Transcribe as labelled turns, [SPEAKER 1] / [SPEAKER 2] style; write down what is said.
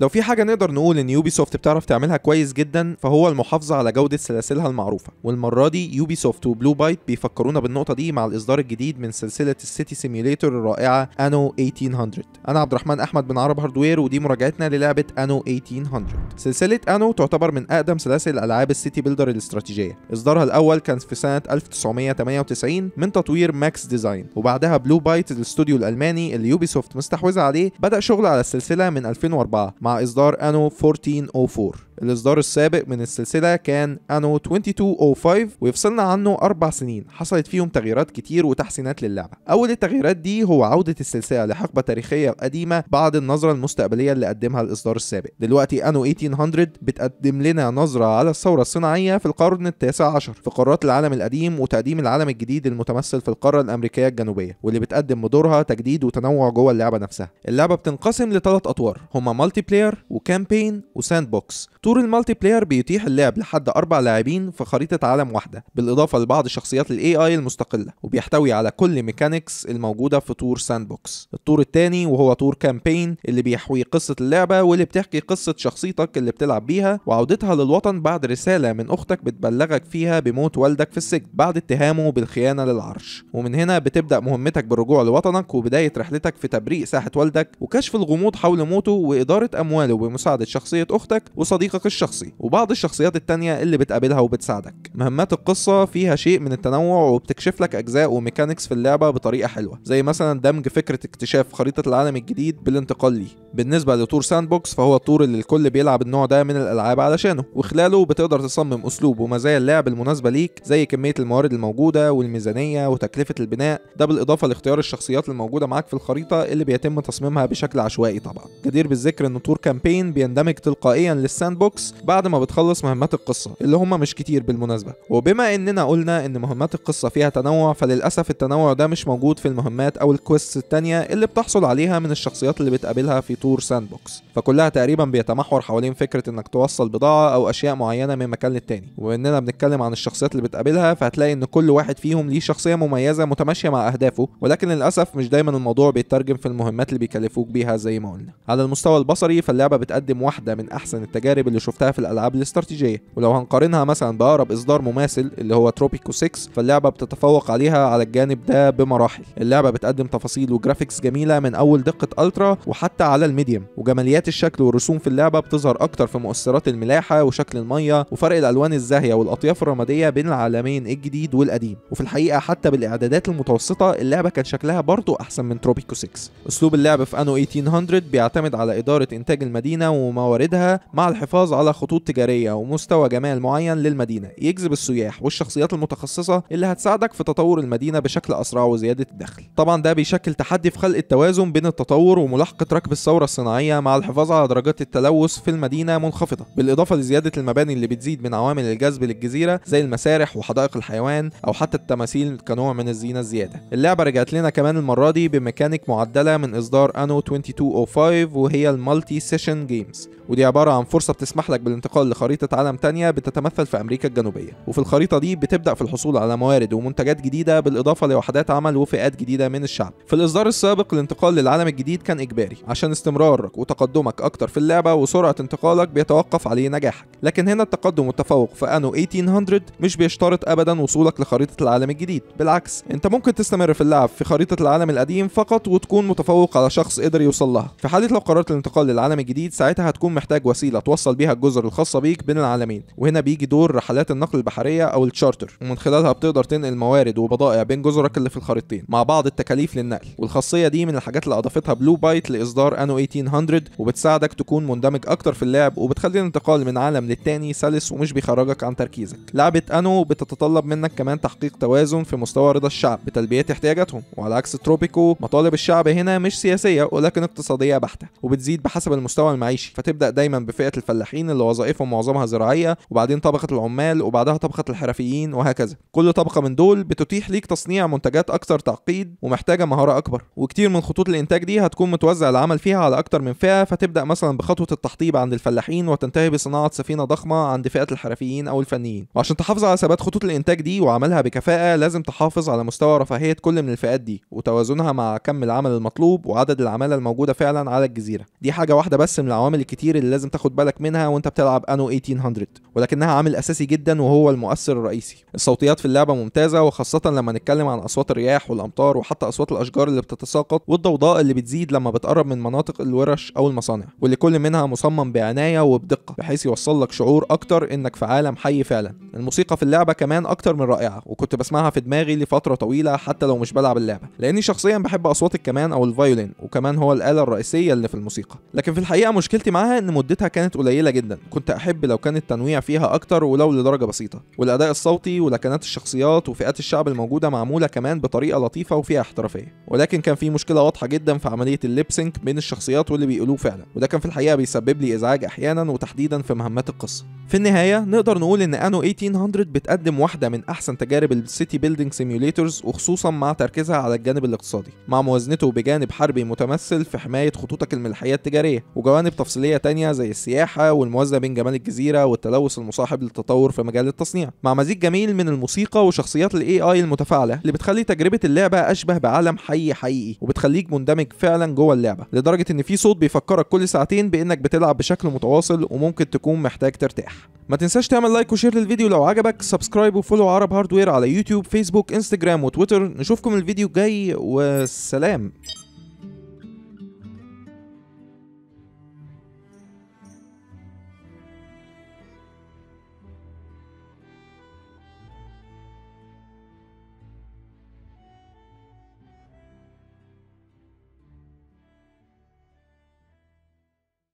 [SPEAKER 1] لو في حاجة نقدر نقول إن يوبي سوفت بتعرف تعملها كويس جدا فهو المحافظة على جودة سلاسلها المعروفة، والمرة دي يوبي سوفت وبلو بايت بيفكرونا بالنقطة دي مع الإصدار الجديد من سلسلة السيتي سيميوليتور الرائعة أنو 1800. أنا عبد الرحمن أحمد من عرب هاردوير ودي مراجعتنا للعبة أنو 1800. سلسلة أنو تعتبر من أقدم سلاسل ألعاب السيتي بيلدر الاستراتيجية، إصدارها الأول كان في سنة 1998 من تطوير ماكس ديزاين، وبعدها بلو بايت الاستوديو الألماني اللي يوبي سوفت مستحوذة عليه بدأ شغل على السلسلة من 2004 مع إصدار أنو 1404 الإصدار السابق من السلسلة كان أنو 2205 ويفصلنا عنه أربع سنين حصلت فيهم تغييرات كتير وتحسينات للعبة أول التغييرات دي هو عودة السلسلة لحقبة تاريخية قديمة بعد النظرة المستقبلية اللي قدمها الإصدار السابق دلوقتي أنو 1800 بتقدم لنا نظرة على الثورة الصناعية في القرن التاسع عشر في قارات العالم القديم وتقديم العالم الجديد المتمثل في القارة الأمريكية الجنوبية واللي بتقدم بدورها تجديد وتنوع جوه اللعبة نفسها اللعبة بتنقسم لثلاث أطوار هما مالتي بلاير وكامبين وساند بوكس طور المالتي بلاير بيتيح اللعب لحد أربع لاعبين في خريطة عالم واحدة بالإضافة لبعض شخصيات الاي اي المستقلة وبيحتوي على كل ميكانيكس الموجودة في طور ساند بوكس الطور الثاني وهو طور كامبين اللي بيحوي قصة اللعبة واللي بتحكي قصة شخصيتك اللي بتلعب بيها وعودتها للوطن بعد رسالة من أختك بتبلغك فيها بموت والدك في السجن بعد اتهامه بالخيانة للعرش ومن هنا بتبدأ مهمتك بالرجوع لوطنك وبداية رحلتك في تبريء ساحة والدك وكشف الغموض حول موته وإدارة أمواله بمساعدة شخصية أختك وصديقك تحقيق الشخصي وبعض الشخصيات التانية اللي بتقابلها وبتساعدك مهمات القصة فيها شيء من التنوع وبتكشف لك أجزاء وميكانيكس في اللعبة بطريقة حلوة زي مثلا دمج فكرة اكتشاف خريطة العالم الجديد بالانتقال ليه بالنسبة لطور ساند بوكس فهو الطور اللي الكل بيلعب النوع ده من الألعاب علشانه وخلاله بتقدر تصمم أسلوب ومزايا اللعب المناسبة ليك زي كمية الموارد الموجودة والميزانية وتكلفة البناء ده بالإضافة لاختيار الشخصيات الموجودة معاك في الخريطة اللي بيتم تصميمها بشكل عشوائي طبعا جدير بالذكر إن طور كامبين بيندمج تلقائيا للساند بوكس بعد ما بتخلص مهمات القصه اللي هم مش كتير بالمناسبه وبما اننا قلنا ان مهمات القصه فيها تنوع فللاسف التنوع ده مش موجود في المهمات او الكويستس التانية اللي بتحصل عليها من الشخصيات اللي بتقابلها في تور ساند بوكس فكلها تقريبا بيتمحور حوالين فكره انك توصل بضاعه او اشياء معينه من مكان للتاني واننا بنتكلم عن الشخصيات اللي بتقابلها فهتلاقي ان كل واحد فيهم ليه شخصيه مميزه متماشيه مع اهدافه ولكن للاسف مش دايما الموضوع بيترجم في المهمات اللي بيكلفوك بيها زي ما قلنا على المستوى البصري فاللعبه بتقدم واحده من احسن التجارب اللي شفتها في الالعاب الاستراتيجيه ولو هنقارنها مثلا باقرب اصدار مماثل اللي هو تروبيكو 6 فاللعبه بتتفوق عليها على الجانب ده بمراحل اللعبه بتقدم تفاصيل وجرافيكس جميله من اول دقه الترا وحتى على الميديم وجماليات الشكل والرسوم في اللعبه بتظهر اكتر في مؤثرات الملاحه وشكل الميه وفرق الالوان الزاهيه والاطياف الرماديه بين العالمين الجديد والقديم وفي الحقيقه حتى بالاعدادات المتوسطه اللعبه كان شكلها برضو احسن من تروبيكو 6 اسلوب اللعب في انو 1800 بيعتمد على اداره انتاج المدينه ومواردها مع الحفاظ الحفاظ على خطوط تجارية ومستوى جمال معين للمدينة يجذب السياح والشخصيات المتخصصة اللي هتساعدك في تطور المدينة بشكل أسرع وزيادة الدخل طبعا ده بيشكل تحدي في خلق التوازن بين التطور وملاحقة ركب الثورة الصناعية مع الحفاظ على درجات التلوث في المدينة منخفضة بالإضافة لزيادة المباني اللي بتزيد من عوامل الجذب للجزيرة زي المسارح وحدائق الحيوان أو حتى التماثيل كنوع من الزينة الزيادة اللعبة رجعت لنا كمان المرة دي بميكانيك معدلة من إصدار أنو 2205 وهي المالتي سيشن جيمز ودي عبارة عن فرصة بتسمح لك بالانتقال لخريطة عالم تانية بتتمثل في أمريكا الجنوبية وفي الخريطة دي بتبدأ في الحصول على موارد ومنتجات جديدة بالإضافة لوحدات عمل وفئات جديدة من الشعب في الإصدار السابق الانتقال للعالم الجديد كان إجباري عشان استمرارك وتقدمك أكتر في اللعبة وسرعة انتقالك بيتوقف عليه نجاحك لكن هنا التقدم والتفوق في أنو 1800 مش بيشترط أبدا وصولك لخريطة العالم الجديد بالعكس أنت ممكن تستمر في اللعب في خريطة العالم القديم فقط وتكون متفوق على شخص قدر يوصل لها في حالة لو قررت الانتقال للعالم الجديد ساعتها هتكون محتاج وسيلة توصل بيها الجزر الخاصه بيك بين العالمين وهنا بيجي دور رحلات النقل البحريه او التشارتر ومن خلالها بتقدر تنقل موارد وبضائع بين جزرك اللي في الخريطتين مع بعض التكاليف للنقل والخاصيه دي من الحاجات اللي اضافتها بلو بايت لاصدار انو 1800 وبتساعدك تكون مندمج اكتر في اللعب وبتخلي الانتقال من عالم للتاني سلس ومش بيخرجك عن تركيزك لعبه انو بتتطلب منك كمان تحقيق توازن في مستوى رضا الشعب بتلبيه احتياجاتهم وعلى عكس تروبيكو مطالب الشعب هنا مش سياسيه ولكن اقتصاديه بحته وبتزيد بحسب المستوى المعيشي فتبدا دايما بفئه الفلاح الفلاحين اللي وظائفهم معظمها زراعيه وبعدين طبقه العمال وبعدها طبقه الحرفيين وهكذا كل طبقه من دول بتتيح ليك تصنيع منتجات اكثر تعقيد ومحتاجه مهاره اكبر وكتير من خطوط الانتاج دي هتكون متوزع العمل فيها على اكثر من فئه فتبدا مثلا بخطوه التحطيب عند الفلاحين وتنتهي بصناعه سفينه ضخمه عند فئه الحرفيين او الفنيين وعشان تحافظ على ثبات خطوط الانتاج دي وعملها بكفاءه لازم تحافظ على مستوى رفاهيه كل من الفئات دي وتوازنها مع كم العمل المطلوب وعدد العماله الموجوده فعلا على الجزيره دي حاجه واحده بس من العوامل الكتير اللي لازم تاخد بالك منها منها وانت بتلعب انو 1800 ولكنها عامل اساسي جدا وهو المؤثر الرئيسي الصوتيات في اللعبه ممتازه وخاصه لما نتكلم عن اصوات الرياح والامطار وحتى اصوات الاشجار اللي بتتساقط والضوضاء اللي بتزيد لما بتقرب من مناطق الورش او المصانع واللي كل منها مصمم بعنايه وبدقه بحيث يوصل لك شعور اكتر انك في عالم حي فعلا الموسيقى في اللعبه كمان اكتر من رائعه وكنت بسمعها في دماغي لفتره طويله حتى لو مش بلعب اللعبه لاني شخصيا بحب اصوات الكمان او الفيولين وكمان هو الاله الرئيسيه اللي في الموسيقى لكن في الحقيقه مشكلتي معاها ان مدتها كانت قليله قليله جدا كنت احب لو كان التنويع فيها اكتر ولو لدرجه بسيطه والاداء الصوتي ولكنات الشخصيات وفئات الشعب الموجوده معموله كمان بطريقه لطيفه وفيها احترافيه ولكن كان في مشكله واضحه جدا في عمليه الليبسينك بين الشخصيات واللي بيقولوه فعلا وده كان في الحقيقه بيسبب لي ازعاج احيانا وتحديدا في مهمات القصه في النهايه نقدر نقول ان انو 1800 بتقدم واحده من احسن تجارب السيتي بيلدينج سيميوليترز وخصوصا مع تركيزها على الجانب الاقتصادي مع موازنته بجانب حربي متمثل في حمايه خطوطك الملحيه التجاريه وجوانب تفصيليه تانية زي السياحه والموازنة بين جمال الجزيرة والتلوث المصاحب للتطور في مجال التصنيع مع مزيج جميل من الموسيقى وشخصيات الاي اي المتفاعلة اللي بتخلي تجربة اللعبة أشبه بعالم حي حقيقي وبتخليك مندمج فعلا جوه اللعبة لدرجة إن في صوت بيفكرك كل ساعتين بإنك بتلعب بشكل متواصل وممكن تكون محتاج ترتاح ما تنساش تعمل لايك وشير للفيديو لو عجبك سبسكرايب وفولو عرب هاردوير على يوتيوب فيسبوك انستجرام وتويتر نشوفكم الفيديو الجاي والسلام